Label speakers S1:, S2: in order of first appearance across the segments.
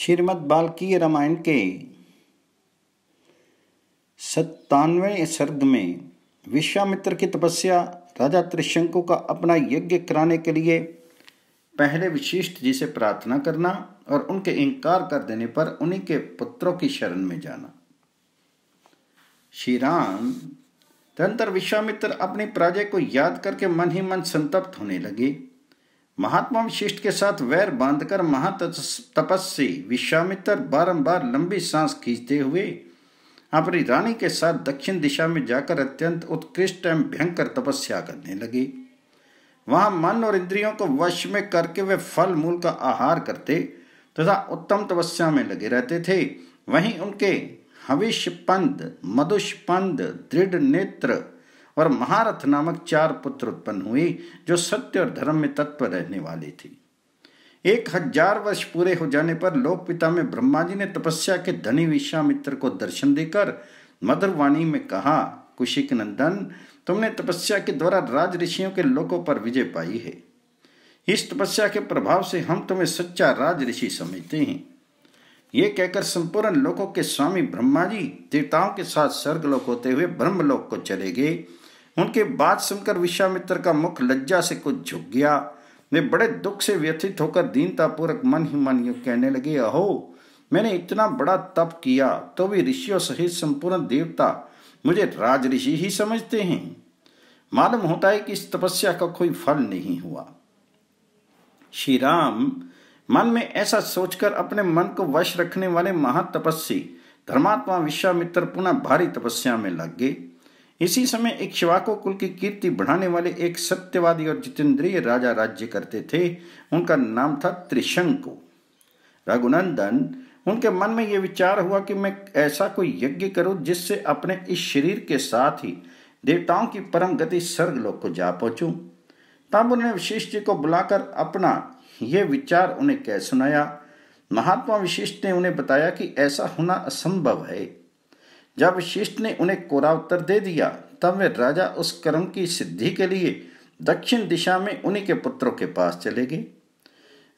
S1: श्रीमद बाल्की रामायण के सत्तानवे सर्ग में विश्वामित्र की तपस्या राजा त्रिशंकु का अपना यज्ञ कराने के लिए पहले विशिष्ट जी से प्रार्थना करना और उनके इनकार कर देने पर उन्हीं के पुत्रों की शरण में जाना श्री राम तंत्र विश्वामित्र अपने प्राजय को याद करके मन ही मन संतप्त होने लगे महात्मा वशिष्ठ के साथ वैर बांधकर महातपस्वी विश्वामित्र बारंबार लंबी सांस खींचते हुए अपनी रानी के साथ दक्षिण दिशा में जाकर अत्यंत उत्कृष्ट एवं भयंकर तपस्या करने लगे वहां मन और इंद्रियों को वश में करके वे फल मूल का आहार करते तथा उत्तम तपस्या में लगे रहते थे वहीं उनके हविष्यपंद मधुष्पंद दृढ़ नेत्र और महारथ नामक चार पुत्र उत्पन्न हुए जो सत्य और धर्म में तत्व रहने वाले थे एक हजार वर्ष पूरे हो जाने पर लोक पिता में ब्रह्मा जी ने तपस्या के धनी विश्वामित्र को दर्शन देकर मधुरवाणी में कहा कुशिक नंदन तुमने तपस्या के द्वारा राज ऋषियों के लोकों पर विजय पाई है इस तपस्या के प्रभाव से हम तुम्हें सच्चा राज ऋषि समझते हैं ये कहकर संपूर्ण लोकों के स्वामी ब्रह्मा जी देवताओं के साथ स्वर्गलोक होते हुए ब्रह्मलोक को चले गए उनकी बात सुनकर विश्वामित्र का मुख लज्जा से कुछ झुक गया वे बड़े दुख से व्यथित होकर दीनतापूर्वक मन ही मन यू कहने लगे अहो मैंने इतना बड़ा तप किया तो भी ऋषियों सहित संपूर्ण देवता मुझे राज ऋषि ही समझते हैं मालूम होता है कि इस तपस्या का कोई फल नहीं हुआ श्री राम मन में ऐसा सोचकर अपने मन को वश रखने वाले महातपस्वी धर्मात्मा विश्वामित्र पुनः भारी तपस्या में लग गए इसी समय एक शिवाको कुल की कीर्ति बढ़ाने वाले एक सत्यवादी और जितेंद्रीय राजा राज्य करते थे उनका नाम था त्रिशंकु रघुनंदन उनके मन में यह विचार हुआ कि मैं ऐसा कोई यज्ञ करूं जिससे अपने इस शरीर के साथ ही देवताओं की परम गति स्वर्ग लोग को जा पहुंचू तब उन्होंने विशिष्ट जी को बुलाकर अपना यह विचार उन्हें कह सुनाया महात्मा विशिष्ट ने उन्हें बताया कि ऐसा होना असंभव है जब शिष्ट ने उन्हें कोरा उत्तर दे दिया तब वे राजा उस कर्म की सिद्धि के लिए दक्षिण दिशा में उन्हीं के पुत्रों के पास चले गए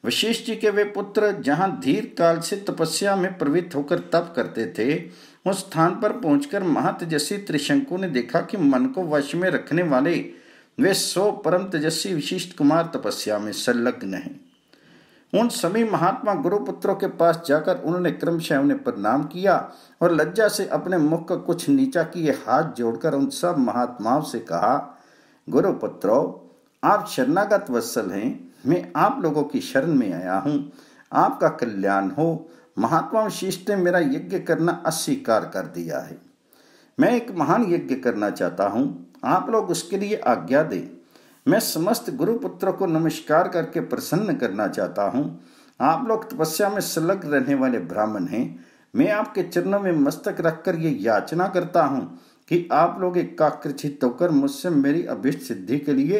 S1: वशिष्ठ जी के वे पुत्र जहाँ धीर काल से तपस्या में प्रवृत्त होकर तप करते थे उस स्थान पर पहुंचकर महातेजस्वी त्रिशंकु ने देखा कि मन को वश में रखने वाले वे सौ परम तेजस्वी विशिष्ट कुमार तपस्या में संलग्न हैं उन सभी महात्मा गुरुपुत्रों के पास जाकर उन्होंने क्रमशः उन्हें प्रणाम किया और लज्जा से अपने मुख का कुछ नीचा किए हाथ जोड़कर उन सब महात्माओं से कहा गुरुपुत्रो आप शरणागत वत्सल हैं मैं आप लोगों की शरण में आया हूँ आपका कल्याण हो महात्मा शिष्ट ने मेरा यज्ञ करना अस्वीकार कर दिया है मैं एक महान यज्ञ करना चाहता हूँ आप लोग उसके लिए आज्ञा दें मैं समस्त गुरुपुत्र को नमस्कार करके प्रसन्न करना चाहता हूँ आप लोग तपस्या में संलग्न रहने वाले ब्राह्मण हैं मैं आपके चरणों में मस्तक रखकर ये याचना करता हूँ कि आप लोग एकाग्रचित होकर मुझसे मेरी अभिष्ट सिद्धि के लिए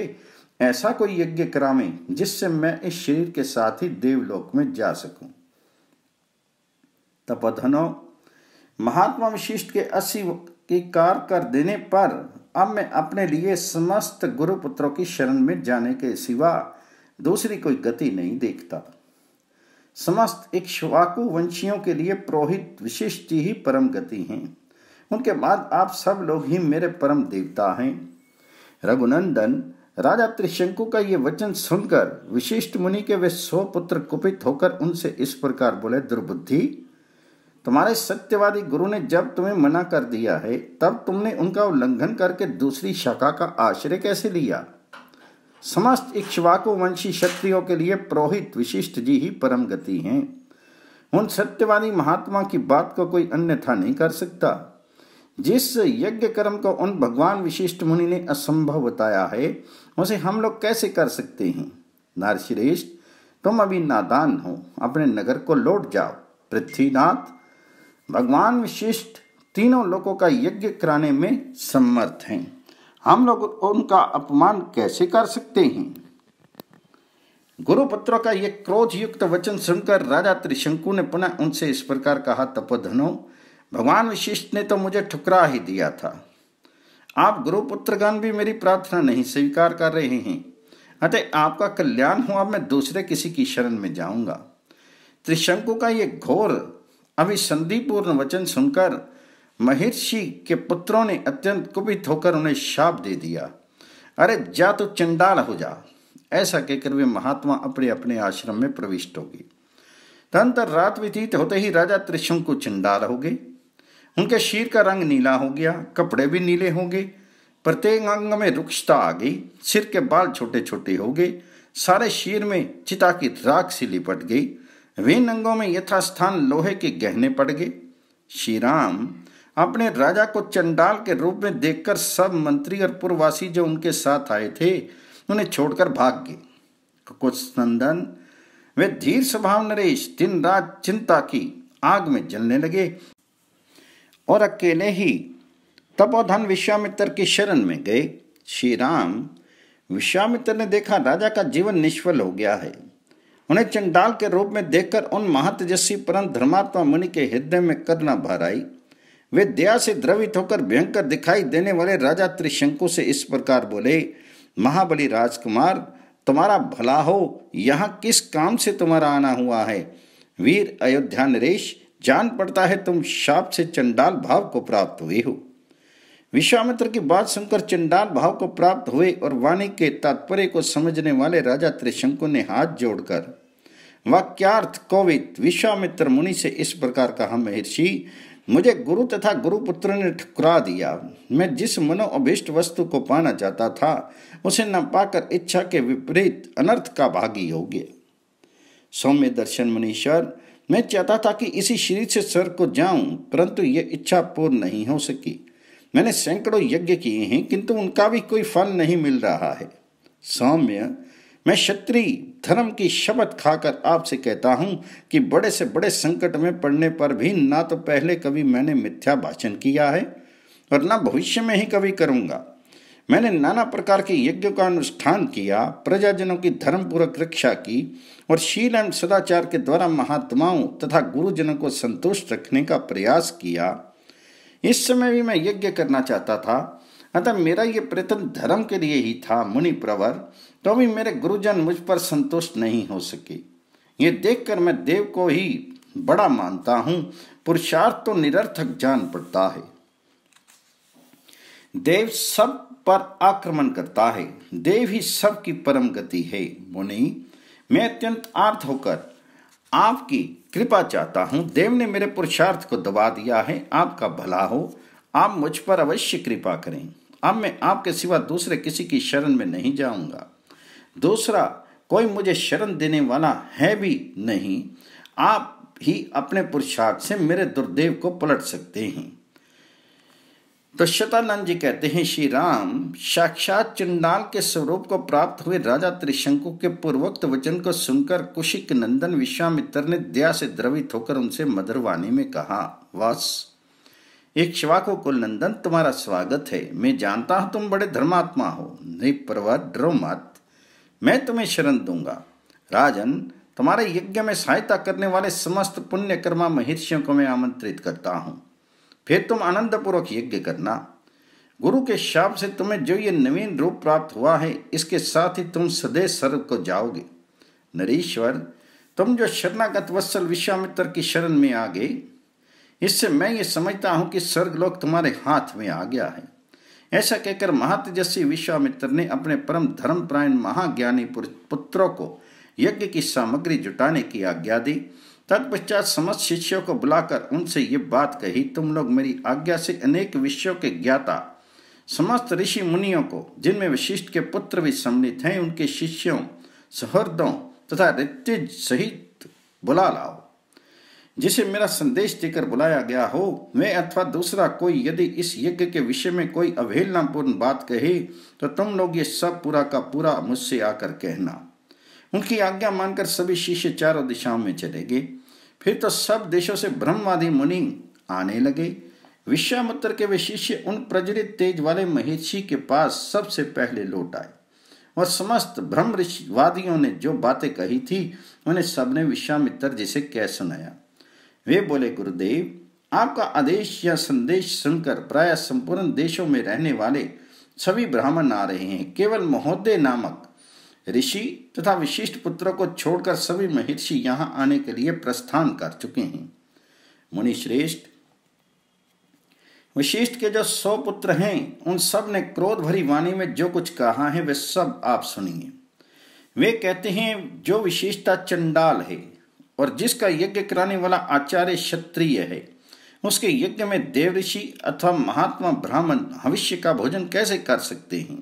S1: ऐसा कोई यज्ञ करावें जिससे मैं इस शरीर के साथ ही देवलोक में जा सकू तपधनो महात्मा विशिष्ट के अस्सी के कार कर देने पर अब मैं अपने लिए समस्त गुरुपुत्रों की शरण में जाने के सिवा दूसरी कोई गति नहीं देखता समस्त इक्ष्वाकु वंशियों के लिए पुरोहित विशिष्ट ही परम गति हैं उनके बाद आप सब लोग ही मेरे परम देवता हैं रघुनंदन राजा त्रिशंकु का ये वचन सुनकर विशिष्ट मुनि के वे सौ पुत्र कुपित होकर उनसे इस प्रकार बोले दुर्बुद्धि तुम्हारे सत्यवादी गुरु ने जब तुम्हें मना कर दिया है तब तुमने उनका उल्लंघन करके दूसरी शाखा का आश्रय कैसे लिया समस्त इक्ष्वाकु वंशी क्षत्रियों के लिए पुरोहित विशिष्ट जी ही परम गति हैं उन सत्यवादी महात्मा की बात को कोई अन्यथा नहीं कर सकता जिस यज्ञ कर्म को उन भगवान विशिष्ट मुनि ने असंभव बताया है उसे हम लोग कैसे कर सकते हैं नारश्रेष्ठ तुम अभी नादान हो अपने नगर को लौट जाओ पृथ्वीनाथ भगवान विशिष्ट तीनों लोगों का यज्ञ कराने में समर्थ हैं हम लोग उनका अपमान कैसे कर सकते हैं गुरुपुत्रों का यह क्रोध युक्त वचन सुनकर राजा त्रिशंकु ने पुनः उनसे इस प्रकार कहा तपोधनो भगवान विशिष्ट ने तो मुझे ठुकरा ही दिया था आप गुरुपुत्रगण भी मेरी प्रार्थना नहीं स्वीकार कर रहे हैं अतः आपका कल्याण हुआ मैं दूसरे किसी की शरण में जाऊंगा त्रिशंकु का यह घोर अभी संधिपूर्ण वचन सुनकर महर्षि के पुत्रों ने अत्यंत कुपित होकर उन्हें शाप दे दिया अरे जा तो चंडाल हो जा ऐसा कहकर वे महात्मा अपने अपने आश्रम में प्रविष्ट हो गए तंत्र रात व्यतीत होते ही राजा त्रिशंकु चंडाल हो गए उनके शीर का रंग नीला हो गया कपड़े भी नीले हो गए प्रत्येक अंग में रुक्षता आ गई सिर के बाल छोटे छोटे हो गए सारे शीर में चिता की राख सी लिपट गई वे अंगों में यथास्थान लोहे के गहने पड़ गए श्री राम अपने राजा को चंडाल के रूप में देखकर सब मंत्री और पूर्ववासी जो उनके साथ आए थे उन्हें छोड़कर भाग गए कुछ नंदन वे धीर स्वभाव नरेश दिन रात चिंता की आग में जलने लगे और अकेले ही तपोधन विश्वामित्र की शरण में गए श्री राम विश्वामित्र ने देखा राजा का जीवन निष्फल हो गया है उन्हें चंडाल के रूप में देखकर उन महातेजस्वी परम धर्मात्मा मुनि के हृदय में करना भर आई वे दया से द्रवित होकर भयंकर दिखाई देने वाले राजा त्रिशंकु से इस प्रकार बोले महाबली राजकुमार तुम्हारा भला हो यहाँ किस काम से तुम्हारा आना हुआ है वीर अयोध्या नरेश जान पड़ता है तुम शाप से चंडाल भाव को प्राप्त हुए हो विश्वामित्र की बात सुनकर चंडाल भाव को प्राप्त हुए और वाणी के तात्पर्य को समझने वाले राजा त्रिशंकु ने हाथ जोड़कर वाक्यार्थ कोवित विश्वामित्र मुनि से इस प्रकार कहा महर्षि मुझे गुरु तथा गुरुपुत्र ने ठुकरा दिया मैं जिस मनोअभिष्ट वस्तु को पाना चाहता था उसे न पाकर इच्छा के विपरीत अनर्थ का भागी हो गया सौम्य दर्शन मुनीश्वर मैं चाहता था कि इसी शरीर से स्वर को जाऊं परंतु यह इच्छा पूर्ण नहीं हो सकी मैंने सैकड़ों यज्ञ किए हैं किंतु उनका भी कोई फल नहीं मिल रहा है सौम्य मैं क्षत्रिय धर्म की शपथ खाकर आपसे कहता हूं कि बड़े से बड़े संकट में पड़ने पर भी ना तो पहले कभी मैंने मिथ्या भाषण किया है और ना भविष्य में ही कभी करूंगा मैंने नाना प्रकार के यज्ञों का अनुष्ठान किया प्रजाजनों की धर्मपूर्वक रक्षा की और शील एवं सदाचार के द्वारा महात्माओं तथा गुरुजनों को संतुष्ट रखने का प्रयास किया इस समय भी मैं यज्ञ करना चाहता था अतः मेरा ये प्रयत्न धर्म के लिए ही था मुनि प्रवर तो भी मेरे गुरुजन मुझ पर संतुष्ट नहीं हो सके ये देखकर मैं देव को ही बड़ा मानता हूं पुरुषार्थ तो निरर्थक जान पड़ता है देव सब पर आक्रमण करता है देव ही सब की परम गति है मुनि मैं अत्यंत आर्थ होकर आपकी कृपा चाहता हूँ देव ने मेरे पुरुषार्थ को दबा दिया है आपका भला हो आप मुझ पर अवश्य कृपा करें अब मैं आपके सिवा दूसरे किसी की शरण में नहीं जाऊंगा दूसरा कोई मुझे शरण देने वाला है भी नहीं आप ही अपने पुरुषार्थ से मेरे दुर्देव को पलट सकते हैं तो शतानंद जी कहते हैं श्री राम साक्षात चुंडाल के स्वरूप को प्राप्त हुए राजा त्रिशंकु के पूर्वोक्त वचन को सुनकर कुशिक नंदन विश्वामित्र ने दया से द्रवित होकर उनसे मधुरवाणी में कहा वास एक शिवाको कुल नंदन तुम्हारा स्वागत है मैं जानता हूं तुम बड़े धर्मात्मा हो निपरवा ड्रो मत मैं तुम्हें शरण दूंगा राजन तुम्हारे यज्ञ में सहायता करने वाले समस्त पुण्यकर्मा महिर्षियों महर्षियों को मैं आमंत्रित करता हूँ फिर तुम आनंद पूर्वक यज्ञ करना गुरु के शाप से तुम्हें जो ये नवीन रूप प्राप्त हुआ है इसके साथ ही तुम सदैव सर्व को जाओगे नरेश्वर तुम जो शरणागत वत्सल विश्वामित्र की शरण में आ गए इससे मैं ये समझता हूं कि स्वर्ग लोक तुम्हारे हाथ में आ गया है ऐसा कहकर महातेजस्वी विश्वामित्र ने अपने परम प्राण महाज्ञानी पुत्रों को यज्ञ की सामग्री जुटाने की आज्ञा दी तत्पश्चात समस्त शिष्यों को बुलाकर उनसे ये बात कही तुम लोग मेरी आज्ञा से अनेक विषयों के ज्ञाता समस्त ऋषि मुनियों को जिनमें विशिष्ट के पुत्र भी सम्मिलित हैं उनके शिष्यों सहृदों तथा ऋतिज सहित बुला लाओ जिसे मेरा संदेश देकर बुलाया गया हो मैं अथवा दूसरा कोई यदि इस यज्ञ के विषय में कोई अवहेलनापूर्ण बात कहे तो तुम लोग ये सब पूरा का पूरा मुझसे आकर कहना उनकी आज्ञा मानकर सभी शिष्य चारों दिशाओं में चले गए फिर तो सब देशों से ब्रह्मवादी मुनि आने लगे विश्वामित्र के वे शिष्य उन प्रज्वलित तेज वाले महेशी के पास सबसे पहले लौट आए और समस्त ऋषिवादियों ने जो बातें कही थी उन्हें सबने विश्वामित्र जिसे कह सुनाया वे बोले गुरुदेव आपका आदेश या संदेश सुनकर प्राय संपूर्ण देशों में रहने वाले सभी ब्राह्मण आ रहे हैं केवल महोदय नामक ऋषि तथा विशिष्ट पुत्रों को छोड़कर सभी महर्षि यहाँ आने के लिए प्रस्थान कर चुके हैं मुनिश्रेष्ठ विशिष्ट के जो सौ पुत्र हैं उन सब ने क्रोध भरी वाणी में जो कुछ कहा है वे सब आप सुनिए वे कहते हैं जो विशिष्टता चंडाल है और जिसका यज्ञ कराने वाला आचार्य क्षत्रिय है उसके यज्ञ में देव ऋषि अथवा महात्मा ब्राह्मण भविष्य का भोजन कैसे कर सकते हैं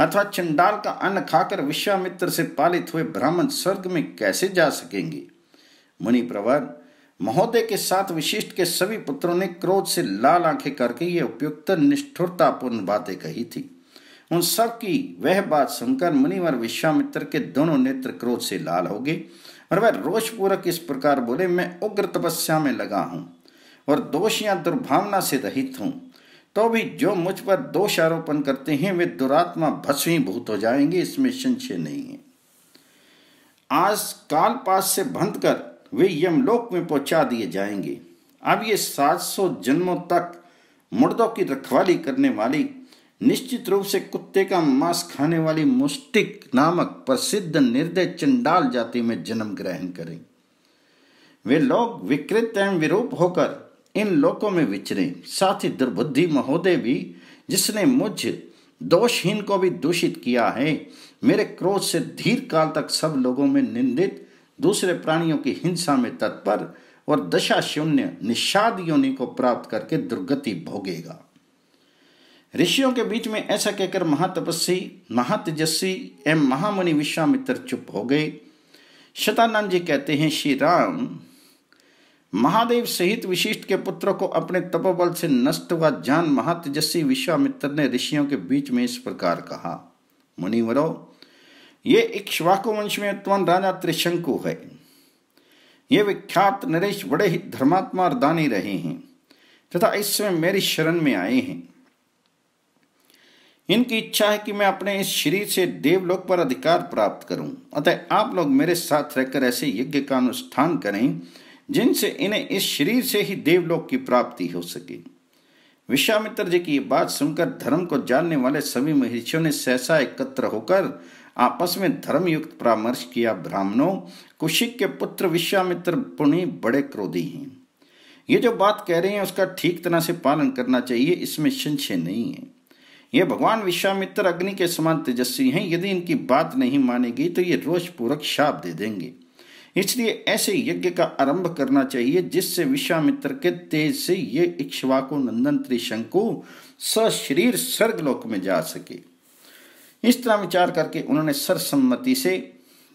S1: अथवा चंडाल का अन्न खाकर विश्वामित्र से पालित हुए ब्राह्मण स्वर्ग में कैसे जा सकेंगे मुनि प्रवर महोदय के साथ विशिष्ट के सभी पुत्रों ने क्रोध से लाल आंखें करके ये उपयुक्त निष्ठुरतापूर्ण बातें कही थी उन सब की वह बात सुनकर मुनिवर विश्वामित्र के दोनों नेत्र क्रोध से लाल हो गए और वह रोषपूर्वक इस प्रकार बोले मैं उग्र तपस्या में लगा हूँ और दोष या दुर्भावना से रहित हूँ तो भी जो मुझ पर दोष आरोपण करते हैं वे दुरात्मा भूत हो जाएंगे इसमें संशय नहीं है आज काल पास से बंध कर वे यमलोक में पहुंचा दिए जाएंगे अब ये 700 जन्मों तक मुर्दों की रखवाली करने वाली निश्चित रूप से कुत्ते का मांस खाने वाली मुस्टिक नामक प्रसिद्ध निर्दय चंडाल जाति में जन्म ग्रहण करें वे लोग विकृत एवं विरूप होकर इन लोकों में विचरे साथ ही दुर्बुद्धि महोदय भी जिसने मुझ दोषहीन को भी दूषित किया है मेरे क्रोध से धीर काल तक सब लोगों में निंदित दूसरे प्राणियों की हिंसा में तत्पर और दशा शून्य निषाद योनि को प्राप्त करके दुर्गति भोगेगा ऋषियों के बीच में ऐसा कहकर महातपस्वी महातेजस्वी एवं महामुनि विश्वामित्र चुप हो गए शतानंद जी कहते हैं श्री राम महादेव सहित विशिष्ट के पुत्र को अपने तपोबल से नष्ट हुआ जान महातेजस्वी विश्वामित्र ने ऋषियों के बीच में इस प्रकार कहा मुनिवरो ये इक्ष्वाकु वंश में उत्पन्न राजा त्रिशंकु है ये विख्यात नरेश बड़े ही धर्मात्मा और दानी रहे हैं तथा इसमें मेरी शरण में आए हैं इनकी इच्छा है कि मैं अपने इस शरीर से देवलोक पर अधिकार प्राप्त करूं अतः आप लोग मेरे साथ रहकर ऐसे यज्ञ का अनुष्ठान करें जिनसे इन्हें इस शरीर से ही देवलोक की प्राप्ति हो सके विश्वामित्र जी की ये बात सुनकर धर्म को जानने वाले सभी महर्षियों ने सहसा एकत्र होकर आपस में धर्मयुक्त परामर्श किया ब्राह्मणों कुशिक के पुत्र विश्वामित्र पुण्य बड़े क्रोधी हैं ये जो बात कह रहे हैं उसका ठीक तरह से पालन करना चाहिए इसमें संशय नहीं है ये भगवान विश्वामित्र अग्नि के समान तेजस्वी हैं यदि इनकी बात नहीं मानेगी तो ये रोष पूर्वक शाप दे देंगे इसलिए ऐसे यज्ञ का आरंभ करना चाहिए जिससे विश्वामित्र के तेज से ये इक्ष्वाकु नंदन त्रिशंकु सशरीर स्वर्गलोक में जा सके इस तरह विचार करके उन्होंने सर्वसम्मति से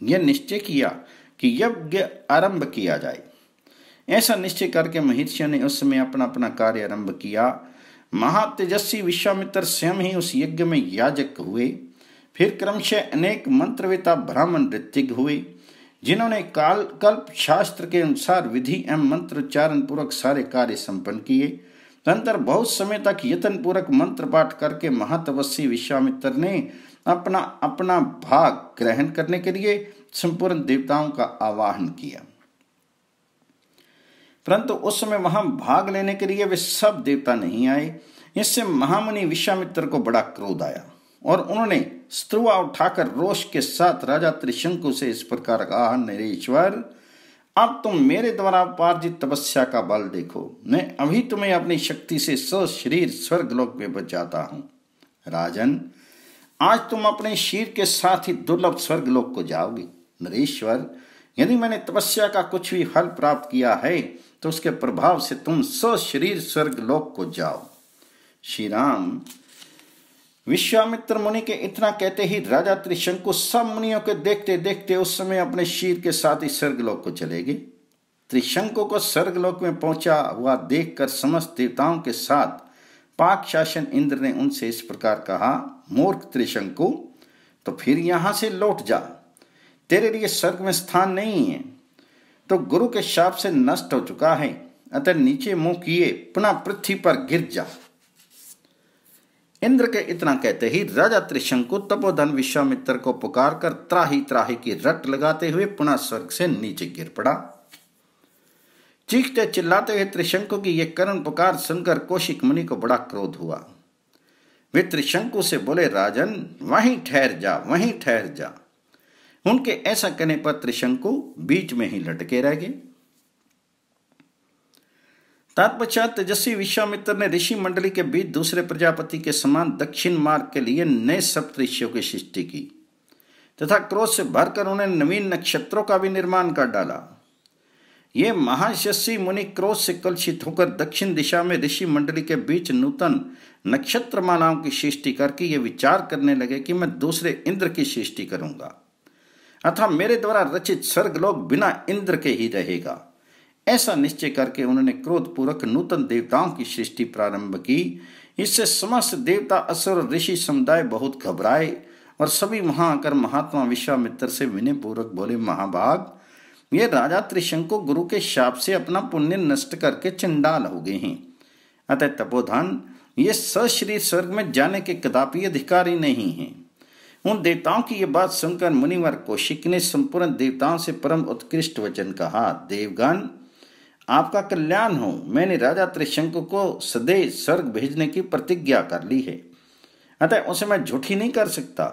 S1: यह निश्चय किया कि यज्ञ आरंभ किया जाए ऐसा निश्चय करके महिषियों ने उस समय अपना अपना कार्य आरंभ किया महातेजस्वी विश्वामित्र स्वयं ही उस यज्ञ में याजक हुए फिर क्रमशः अनेक मंत्रवेता ब्राह्मण ऋतिक हुए जिन्होंने काल कल्प शास्त्र के अनुसार विधि एवं मंत्र चारण पूर्वक सारे कार्य संपन्न किए तंत्र बहुत समय तक यतन पूर्वक मंत्र पाठ करके महातपस्वी विश्वामित्र ने अपना अपना भाग ग्रहण करने के लिए संपूर्ण देवताओं का आवाहन किया परंतु उस समय वहां भाग लेने के लिए वे सब देवता नहीं आए इससे महामुनि विश्वामित्र को बड़ा क्रोध आया और उन्होंने स्त्रुआ उठाकर रोष के साथ राजा त्रिशंकु से इस प्रकार कहा हाँ नरेश्वर अब तुम मेरे द्वारा उपार्जित तपस्या का बल देखो मैं अभी तुम्हें अपनी शक्ति से सशरीर स्वर्गलोक में बचाता हूं राजन आज तुम अपने शीर के साथ ही दुर्लभ स्वर्गलोक को जाओगे नरेश्वर यदि मैंने तपस्या का कुछ भी फल प्राप्त किया है तो उसके प्रभाव से तुम सशरीर स्वर्गलोक को जाओ श्री राम विश्वामित्र मुनि के इतना कहते ही राजा त्रिशंकु सब मुनियों के देखते देखते उस समय अपने शीर के साथ ही स्वर्गलोक को चले गए त्रिशंकु को स्वर्गलोक में पहुंचा हुआ देखकर समस्त देवताओं के साथ पाक शासन इंद्र ने उनसे इस प्रकार कहा मूर्ख त्रिशंकु तो फिर यहां से लौट जा तेरे लिए स्वर्ग में स्थान नहीं है तो गुरु के शाप से नष्ट हो चुका है अतः नीचे मुंह किए पुनः पृथ्वी पर गिर जा इंद्र के इतना कहते ही राजा त्रिशंकु तपोधन विश्वामित्र को पुकार कर त्राही त्राही की रट लगाते हुए पुनः स्वर्ग से नीचे गिर पड़ा चीखते चिल्लाते हुए त्रिशंकु की यह करण पुकार सुनकर कौशिक मुनि को बड़ा क्रोध हुआ वे त्रिशंकु से बोले राजन वहीं ठहर जा वहीं ठहर जा उनके ऐसा कहने पर त्रिशंकु बीच में ही लटके रह गए तत्पश्चात तेजस्वी विश्वामित्र ने ऋषि मंडली के बीच दूसरे प्रजापति के समान दक्षिण मार्ग के लिए नए सप्त ऋषियों की सृष्टि की तथा क्रोध से भरकर उन्हें नवीन नक्षत्रों का भी निर्माण कर डाला ये महायशस्वी मुनि क्रोध से कलशित होकर दक्षिण दिशा में ऋषि मंडली के बीच नूतन नक्षत्र मालाओं की सृष्टि करके ये विचार करने लगे कि मैं दूसरे इंद्र की सृष्टि करूंगा अथा मेरे द्वारा रचित स्वर्गलोक बिना इंद्र के ही रहेगा ऐसा निश्चय करके उन्होंने क्रोधपूर्वक नूतन देवताओं की सृष्टि प्रारंभ की इससे समस्त देवता असुर ऋषि समुदाय बहुत घबराए और सभी वहां आकर महात्मा विश्वामित्र से पूर्वक बोले महाभाग ये राजा त्रिशंकु गुरु के शाप से अपना पुण्य नष्ट करके चंडाल हो गए हैं अतः तपोधन ये सश्री स्वर्ग में जाने के कदापि अधिकारी नहीं हैं उन देवताओं की ये बात सुनकर मुनिवर कौशिक ने संपूर्ण देवताओं से परम उत्कृष्ट वचन कहा देवगण आपका कल्याण हो मैंने राजा त्रिशंकु को सदैव स्वर्ग भेजने की प्रतिज्ञा कर ली है अतः उसे मैं झूठी नहीं कर सकता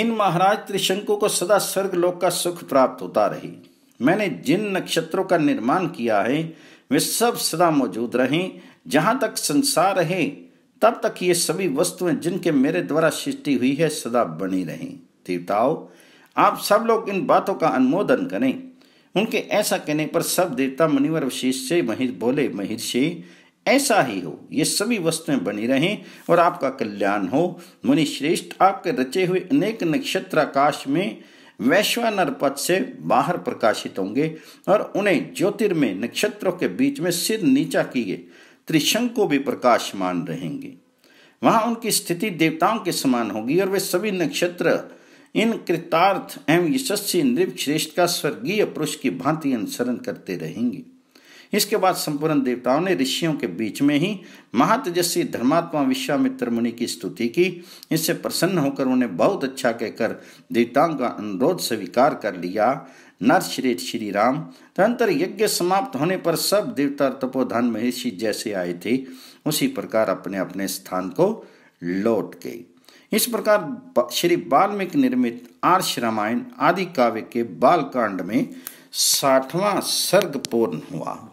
S1: इन महाराज त्रिशंकु को सदा स्वर्ग लोक का सुख प्राप्त होता रहे मैंने जिन नक्षत्रों का निर्माण किया है वे सब सदा मौजूद रहे जहां तक संसार रहे तब तक ये सभी वस्तुएं जिनके मेरे द्वारा सृष्टि हुई है सदा बनी रहें देवताओं आप सब लोग इन बातों का अनुमोदन करें उनके ऐसा कहने पर सब देवता मुनिवर वशिष्ठ से महिष बोले महिषि ऐसा ही हो ये सभी वस्तुएं बनी रहें और आपका कल्याण हो मुनि श्रेष्ठ आपके रचे हुए अनेक नक्षत्र आकाश में वैश्वानर पद से बाहर प्रकाशित होंगे और उन्हें ज्योतिर्मय नक्षत्रों के बीच में सिर नीचा किए त्रिशंको भी प्रकाशमान रहेंगे वहां उनकी स्थिति देवताओं के समान होगी और वे सभी नक्षत्र इन कृतार्थ एवं यशस्वी नृप श्रेष्ठ का स्वर्गीय पुरुष की भांति अनुसरण करते रहेंगे इसके बाद संपूर्ण देवताओं ने ऋषियों के बीच में ही महातेजस्वी धर्मात्मा विश्वामित्र मुनि की स्तुति की इससे प्रसन्न होकर उन्हें बहुत अच्छा कहकर देवताओं का अनुरोध स्वीकार कर लिया नर श्री श्री राम तंत्र यज्ञ समाप्त होने पर सब देवता तपोधन महेश जैसे आए थे उसी प्रकार अपने अपने स्थान को लौट गई इस प्रकार श्री वाल्मीकि निर्मित आर्ष रामायण आदि काव्य के बालकांड में साठवां सर्ग पूर्ण हुआ